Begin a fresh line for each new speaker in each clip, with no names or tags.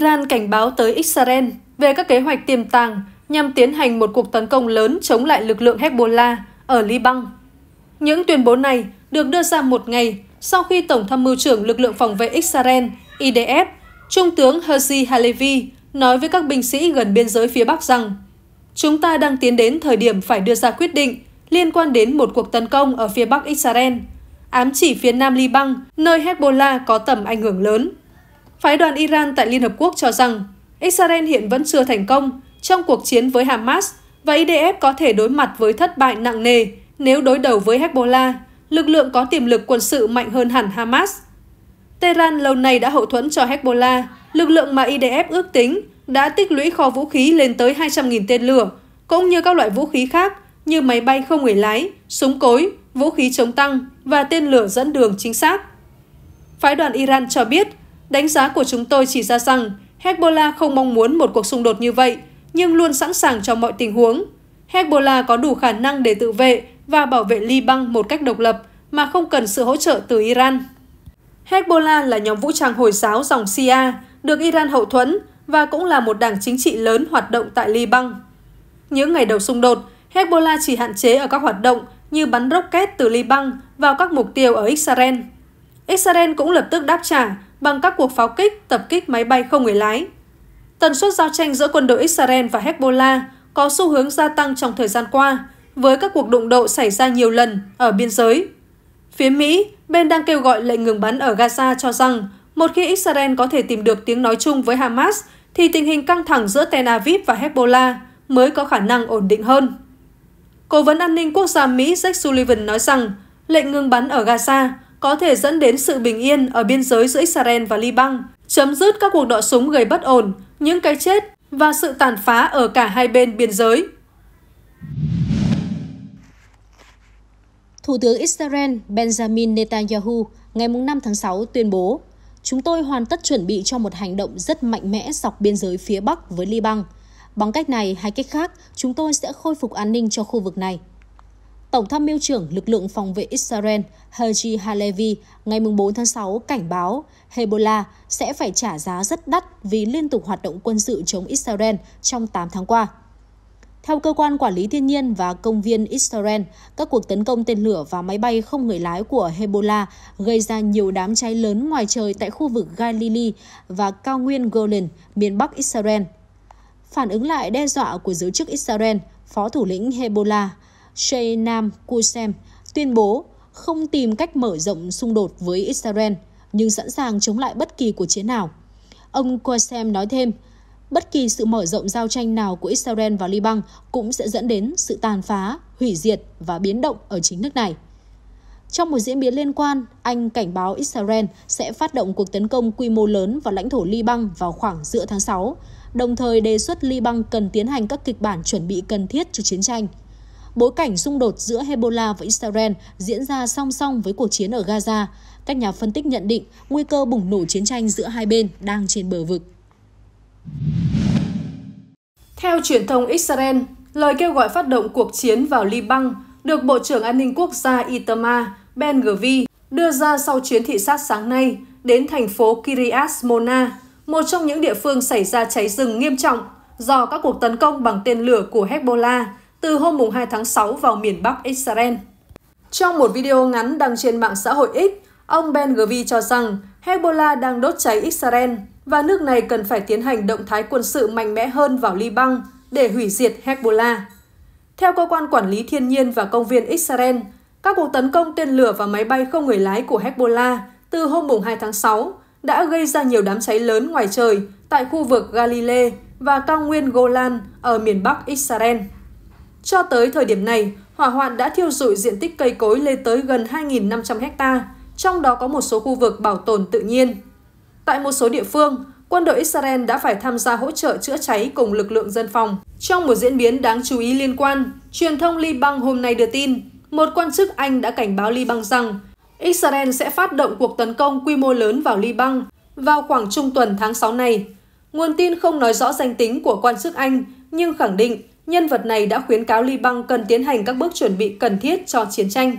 Iran cảnh báo tới Israel về các kế hoạch tiềm tàng nhằm tiến hành một cuộc tấn công lớn chống lại lực lượng Hezbollah ở Liban. Những tuyên bố này được đưa ra một ngày sau khi Tổng tham mưu trưởng lực lượng phòng vệ Israel IDF, Trung tướng Herzi Halevi nói với các binh sĩ gần biên giới phía Bắc rằng chúng ta đang tiến đến thời điểm phải đưa ra quyết định liên quan đến một cuộc tấn công ở phía Bắc Israel, ám chỉ phía Nam Liban, nơi Hezbollah có tầm ảnh hưởng lớn. Phái đoàn Iran tại Liên Hợp Quốc cho rằng Israel hiện vẫn chưa thành công trong cuộc chiến với Hamas và IDF có thể đối mặt với thất bại nặng nề nếu đối đầu với Hezbollah, lực lượng có tiềm lực quân sự mạnh hơn hẳn Hamas. Tehran lâu nay đã hậu thuẫn cho Hezbollah, lực lượng mà IDF ước tính đã tích lũy kho vũ khí lên tới 200.000 tên lửa, cũng như các loại vũ khí khác như máy bay không người lái, súng cối, vũ khí chống tăng và tên lửa dẫn đường chính xác. Phái đoàn Iran cho biết Đánh giá của chúng tôi chỉ ra rằng Hezbollah không mong muốn một cuộc xung đột như vậy, nhưng luôn sẵn sàng cho mọi tình huống. Hezbollah có đủ khả năng để tự vệ và bảo vệ Liban một cách độc lập mà không cần sự hỗ trợ từ Iran. Hezbollah là nhóm vũ trang Hồi giáo dòng Shia, được Iran hậu thuẫn và cũng là một đảng chính trị lớn hoạt động tại Liban. Những ngày đầu xung đột, Hezbollah chỉ hạn chế ở các hoạt động như bắn rocket từ Liban vào các mục tiêu ở Israel. Israel cũng lập tức đáp trả bằng các cuộc pháo kích, tập kích máy bay không người lái. Tần suất giao tranh giữa quân đội Israel và Hezbollah có xu hướng gia tăng trong thời gian qua, với các cuộc đụng độ xảy ra nhiều lần ở biên giới. Phía Mỹ, bên đang kêu gọi lệnh ngừng bắn ở Gaza cho rằng một khi Israel có thể tìm được tiếng nói chung với Hamas, thì tình hình căng thẳng giữa Tel Aviv và Hezbollah mới có khả năng ổn định hơn. Cố vấn an ninh quốc gia Mỹ Jake Sullivan nói rằng lệnh ngừng bắn ở Gaza có thể dẫn đến sự bình yên ở biên giới giữa Israel và Liban, chấm dứt các cuộc đọ súng gây bất ổn, những cái chết và sự tàn phá ở cả hai bên biên giới.
Thủ tướng Israel Benjamin Netanyahu ngày 5 tháng 6 tuyên bố, chúng tôi hoàn tất chuẩn bị cho một hành động rất mạnh mẽ dọc biên giới phía Bắc với Liban. Bằng cách này hay cách khác, chúng tôi sẽ khôi phục an ninh cho khu vực này. Tổng tham mưu trưởng lực lượng phòng vệ Israel Haji Halevi ngày 4 tháng 6 cảnh báo Hezbollah sẽ phải trả giá rất đắt vì liên tục hoạt động quân sự chống Israel trong 8 tháng qua. Theo cơ quan quản lý thiên nhiên và công viên Israel, các cuộc tấn công tên lửa và máy bay không người lái của Hezbollah gây ra nhiều đám cháy lớn ngoài trời tại khu vực Galilee và cao nguyên Golan, miền Bắc Israel. Phản ứng lại đe dọa của giới chức Israel, Phó thủ lĩnh Hezbollah Sheynam Kusem tuyên bố không tìm cách mở rộng xung đột với Israel, nhưng sẵn sàng chống lại bất kỳ cuộc chiến nào. Ông Kusem nói thêm, bất kỳ sự mở rộng giao tranh nào của Israel và Liban cũng sẽ dẫn đến sự tàn phá, hủy diệt và biến động ở chính nước này. Trong một diễn biến liên quan, Anh cảnh báo Israel sẽ phát động cuộc tấn công quy mô lớn vào lãnh thổ Liban vào khoảng giữa tháng 6, đồng thời đề xuất Liban cần tiến hành các kịch bản chuẩn bị cần thiết cho chiến tranh bối cảnh xung đột giữa Hezbollah và Israel diễn ra song song với cuộc chiến ở Gaza. Các nhà phân tích nhận định nguy cơ bùng nổ chiến tranh giữa hai bên đang trên bờ vực. Theo truyền thông Israel, lời kêu gọi phát động cuộc
chiến vào Liban được Bộ trưởng An ninh Quốc gia Itamar ben gvi đưa ra sau chuyến thị sát sáng nay đến thành phố Kiryas Mona, một trong những địa phương xảy ra cháy rừng nghiêm trọng do các cuộc tấn công bằng tên lửa của Hezbollah từ hôm mùng 2 tháng 6 vào miền Bắc Israel. Trong một video ngắn đăng trên mạng xã hội X, ông Ben Gvi cho rằng Hezbollah đang đốt cháy Israel và nước này cần phải tiến hành động thái quân sự mạnh mẽ hơn vào Liban để hủy diệt Hezbollah. Theo cơ quan quản lý thiên nhiên và công viên Israel, các cuộc tấn công tên lửa và máy bay không người lái của Hezbollah từ hôm mùng 2 tháng 6 đã gây ra nhiều đám cháy lớn ngoài trời tại khu vực Galilee và cao nguyên Golan ở miền Bắc Israel. Cho tới thời điểm này, hỏa hoạn đã thiêu rụi diện tích cây cối lên tới gần 2.500 hecta, trong đó có một số khu vực bảo tồn tự nhiên. Tại một số địa phương, quân đội Israel đã phải tham gia hỗ trợ chữa cháy cùng lực lượng dân phòng. Trong một diễn biến đáng chú ý liên quan, truyền thông Liban hôm nay đưa tin, một quan chức Anh đã cảnh báo Liban rằng Israel sẽ phát động cuộc tấn công quy mô lớn vào Liban vào khoảng trung tuần tháng 6 này. Nguồn tin không nói rõ danh tính của quan chức Anh nhưng khẳng định nhân vật này đã khuyến cáo Liban cần tiến hành các bước chuẩn bị cần thiết cho chiến tranh.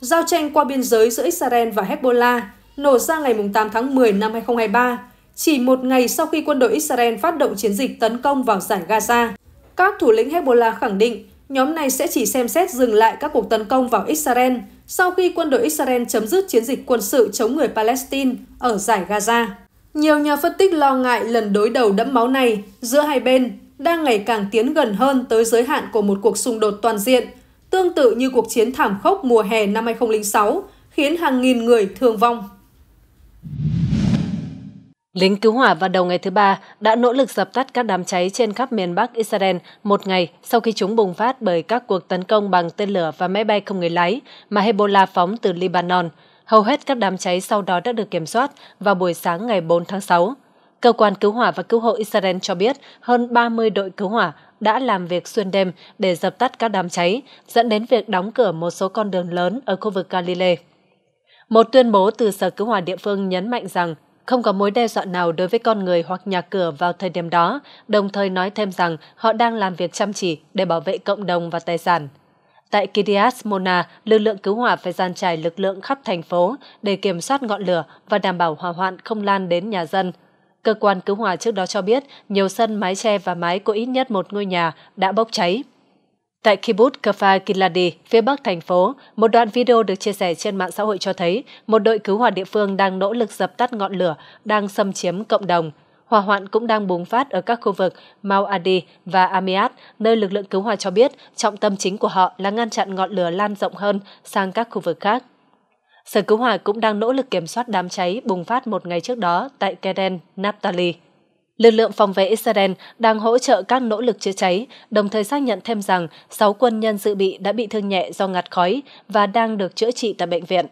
Giao tranh qua biên giới giữa Israel và Hezbollah nổ ra ngày 8 tháng 10 năm 2023, chỉ một ngày sau khi quân đội Israel phát động chiến dịch tấn công vào giải Gaza. Các thủ lĩnh Hezbollah khẳng định nhóm này sẽ chỉ xem xét dừng lại các cuộc tấn công vào Israel sau khi quân đội Israel chấm dứt chiến dịch quân sự chống người Palestine ở giải Gaza. Nhiều nhà phân tích lo ngại lần đối đầu đẫm máu này giữa hai bên đang ngày càng tiến gần hơn tới giới hạn của một cuộc xung đột toàn diện, tương tự như cuộc chiến thảm khốc mùa hè năm 2006, khiến hàng nghìn người thương vong.
Lính cứu hỏa vào đầu ngày thứ ba đã nỗ lực dập tắt các đám cháy trên khắp miền Bắc Israel một ngày sau khi chúng bùng phát bởi các cuộc tấn công bằng tên lửa và máy bay không người lái mà Hezbollah phóng từ Lebanon. Hầu hết các đám cháy sau đó đã được kiểm soát vào buổi sáng ngày 4 tháng 6. Cơ quan cứu hỏa và cứu hộ Israel cho biết hơn 30 đội cứu hỏa đã làm việc xuyên đêm để dập tắt các đám cháy, dẫn đến việc đóng cửa một số con đường lớn ở khu vực Galilee. Một tuyên bố từ Sở Cứu hỏa địa phương nhấn mạnh rằng không có mối đe dọa nào đối với con người hoặc nhà cửa vào thời điểm đó, đồng thời nói thêm rằng họ đang làm việc chăm chỉ để bảo vệ cộng đồng và tài sản. Tại Kiryas Mona, lực lượng cứu hỏa phải gian trải lực lượng khắp thành phố để kiểm soát ngọn lửa và đảm bảo hỏa hoạn không lan đến nhà dân Cơ quan cứu hỏa trước đó cho biết nhiều sân mái che và mái của ít nhất một ngôi nhà đã bốc cháy. Tại kibbutz Kfar Kiladi, phía bắc thành phố, một đoạn video được chia sẻ trên mạng xã hội cho thấy một đội cứu hỏa địa phương đang nỗ lực dập tắt ngọn lửa đang xâm chiếm cộng đồng. Hỏa hoạn cũng đang bùng phát ở các khu vực Mau Adi và Amiat, nơi lực lượng cứu hỏa cho biết trọng tâm chính của họ là ngăn chặn ngọn lửa lan rộng hơn sang các khu vực khác. Sở cứu hỏa cũng đang nỗ lực kiểm soát đám cháy bùng phát một ngày trước đó tại Keren, Naphtali. Lực lượng phòng vệ Israel đang hỗ trợ các nỗ lực chữa cháy, đồng thời xác nhận thêm rằng 6 quân nhân dự bị đã bị thương nhẹ do ngạt khói và đang được chữa trị tại bệnh viện.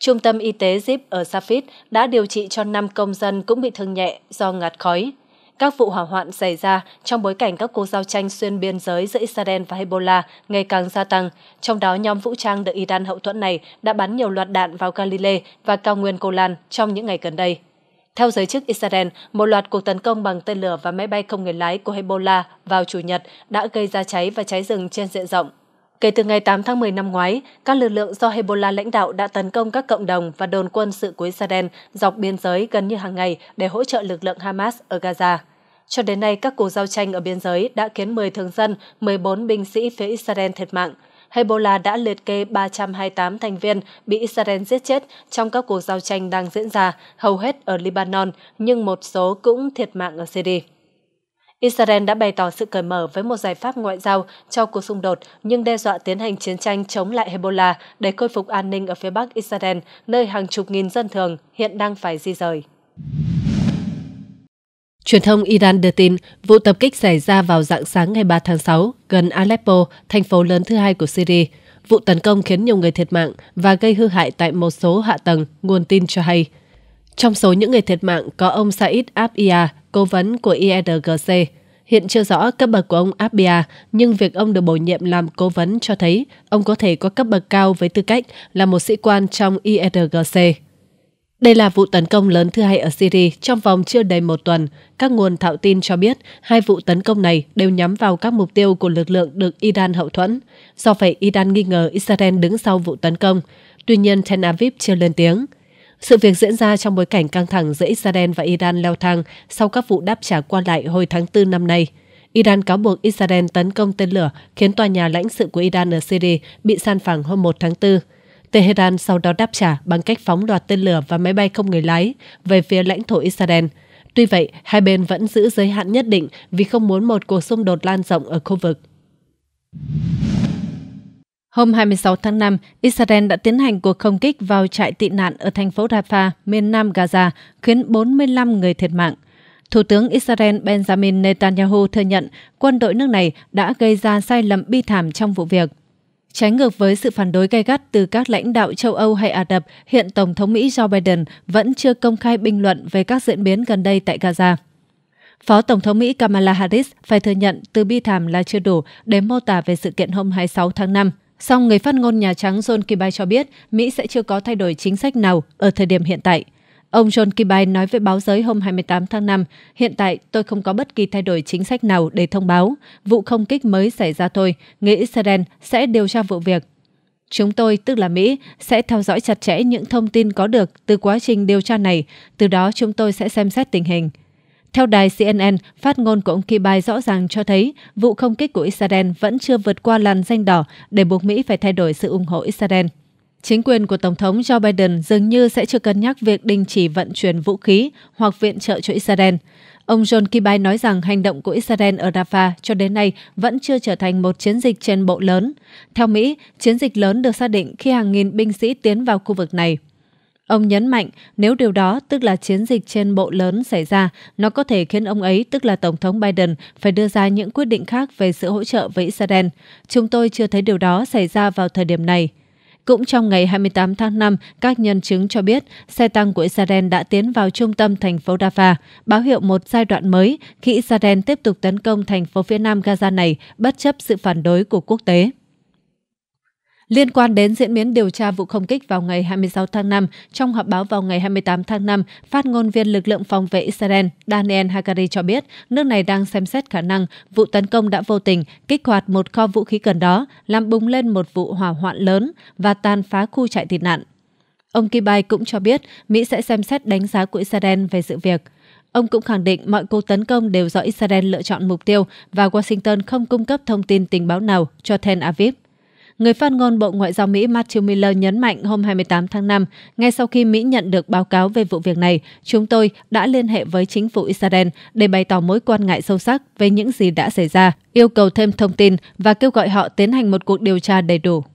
Trung tâm y tế Zip ở Safit đã điều trị cho 5 công dân cũng bị thương nhẹ do ngạt khói các vụ hỏa hoạn xảy ra trong bối cảnh các cuộc giao tranh xuyên biên giới giữa Israel và Hezbollah ngày càng gia tăng. Trong đó, nhóm vũ trang được Iran hậu thuẫn này đã bắn nhiều loạt đạn vào Galilee và cao nguyên Golan trong những ngày gần đây. Theo giới chức Israel, một loạt cuộc tấn công bằng tên lửa và máy bay không người lái của Hezbollah vào Chủ nhật đã gây ra cháy và cháy rừng trên diện rộng Kể từ ngày 8 tháng 10 năm ngoái, các lực lượng do Hezbollah lãnh đạo đã tấn công các cộng đồng và đồn quân sự của Israel dọc biên giới gần như hàng ngày để hỗ trợ lực lượng Hamas ở Gaza. Cho đến nay, các cuộc giao tranh ở biên giới đã khiến 10 thường dân, 14 binh sĩ phía Israel thiệt mạng. Hezbollah đã liệt kê 328 thành viên bị Israel giết chết trong các cuộc giao tranh đang diễn ra, hầu hết ở Lebanon, nhưng một số cũng thiệt mạng ở Syria. Israel đã bày tỏ sự cởi mở với một giải pháp ngoại giao cho cuộc xung đột nhưng đe dọa tiến hành chiến tranh chống lại Hezbollah để khôi phục an ninh ở phía bắc Israel, nơi hàng chục nghìn dân thường hiện đang phải di rời. Truyền thông Iran đưa tin, vụ tập kích xảy ra vào dạng sáng ngày 3 tháng 6 gần Aleppo, thành phố lớn thứ hai của Syria. Vụ tấn công khiến nhiều người thiệt mạng và gây hư hại tại một số hạ tầng, nguồn tin cho hay. Trong số những người thiệt mạng có ông Said Abia, cố vấn của INGC. E Hiện chưa rõ cấp bậc của ông Abia, nhưng việc ông được bổ nhiệm làm cố vấn cho thấy ông có thể có cấp bậc cao với tư cách là một sĩ quan trong INGC. E Đây là vụ tấn công lớn thứ hai ở Syria trong vòng chưa đầy một tuần. Các nguồn thạo tin cho biết hai vụ tấn công này đều nhắm vào các mục tiêu của lực lượng được Iran hậu thuẫn. Do vậy, Iran nghi ngờ Israel đứng sau vụ tấn công. Tuy nhiên, Tel Aviv chưa lên tiếng. Sự việc diễn ra trong bối cảnh căng thẳng giữa Israel và Iran leo thang sau các vụ đáp trả qua lại hồi tháng 4 năm nay. Iran cáo buộc Israel tấn công tên lửa khiến tòa nhà lãnh sự của Iran ở Syria bị san phẳng hôm 1 tháng 4. Tehran sau đó đáp trả bằng cách phóng loạt tên lửa và máy bay không người lái về phía lãnh thổ Israel. Tuy vậy, hai bên vẫn giữ giới hạn nhất định vì không muốn một cuộc xung đột lan rộng ở khu vực. Hôm 26 tháng 5, Israel đã tiến hành cuộc không kích vào trại tị nạn ở thành phố Rafah, miền nam Gaza, khiến 45 người thiệt mạng. Thủ tướng Israel Benjamin Netanyahu thừa nhận quân đội nước này đã gây ra sai lầm bi thảm trong vụ việc. Trái ngược với sự phản đối gay gắt từ các lãnh đạo châu Âu hay Ả đập, hiện Tổng thống Mỹ Joe Biden vẫn chưa công khai bình luận về các diễn biến gần đây tại Gaza. Phó Tổng thống Mỹ Kamala Harris phải thừa nhận từ bi thảm là chưa đủ để mô tả về sự kiện hôm 26 tháng 5. Song người phát ngôn Nhà Trắng John Kirby cho biết Mỹ sẽ chưa có thay đổi chính sách nào ở thời điểm hiện tại. Ông John Kirby nói với báo giới hôm 28 tháng 5, hiện tại tôi không có bất kỳ thay đổi chính sách nào để thông báo. Vụ không kích mới xảy ra thôi, nghĩ Israel sẽ điều tra vụ việc. Chúng tôi, tức là Mỹ, sẽ theo dõi chặt chẽ những thông tin có được từ quá trình điều tra này, từ đó chúng tôi sẽ xem xét tình hình. Theo đài CNN, phát ngôn của ông Kibai rõ ràng cho thấy vụ không kích của Israel vẫn chưa vượt qua làn danh đỏ để buộc Mỹ phải thay đổi sự ủng hộ Israel. Chính quyền của Tổng thống Joe Biden dường như sẽ chưa cân nhắc việc đình chỉ vận chuyển vũ khí hoặc viện trợ cho Israel. Ông John Kibai nói rằng hành động của Israel ở Rafah cho đến nay vẫn chưa trở thành một chiến dịch trên bộ lớn. Theo Mỹ, chiến dịch lớn được xác định khi hàng nghìn binh sĩ tiến vào khu vực này. Ông nhấn mạnh nếu điều đó tức là chiến dịch trên bộ lớn xảy ra, nó có thể khiến ông ấy tức là Tổng thống Biden phải đưa ra những quyết định khác về sự hỗ trợ với Israel. Chúng tôi chưa thấy điều đó xảy ra vào thời điểm này. Cũng trong ngày 28 tháng 5, các nhân chứng cho biết xe tăng của Israel đã tiến vào trung tâm thành phố Rafah, báo hiệu một giai đoạn mới khi Israel tiếp tục tấn công thành phố phía nam Gaza này bất chấp sự phản đối của quốc tế. Liên quan đến diễn biến điều tra vụ không kích vào ngày 26 tháng 5, trong họp báo vào ngày 28 tháng 5, phát ngôn viên lực lượng phòng vệ Israel Daniel Hagari cho biết nước này đang xem xét khả năng vụ tấn công đã vô tình kích hoạt một kho vũ khí gần đó, làm bùng lên một vụ hỏa hoạn lớn và tàn phá khu trại tị nạn. Ông Kibai cũng cho biết Mỹ sẽ xem xét đánh giá của Israel về sự việc. Ông cũng khẳng định mọi cuộc tấn công đều do Israel lựa chọn mục tiêu và Washington không cung cấp thông tin tình báo nào cho Tel Aviv. Người phát ngôn Bộ Ngoại giao Mỹ Matthew Miller nhấn mạnh hôm 28 tháng 5, ngay sau khi Mỹ nhận được báo cáo về vụ việc này, chúng tôi đã liên hệ với chính phủ Israel để bày tỏ mối quan ngại sâu sắc về những gì đã xảy ra, yêu cầu thêm thông tin và kêu gọi họ tiến hành một cuộc điều tra đầy đủ.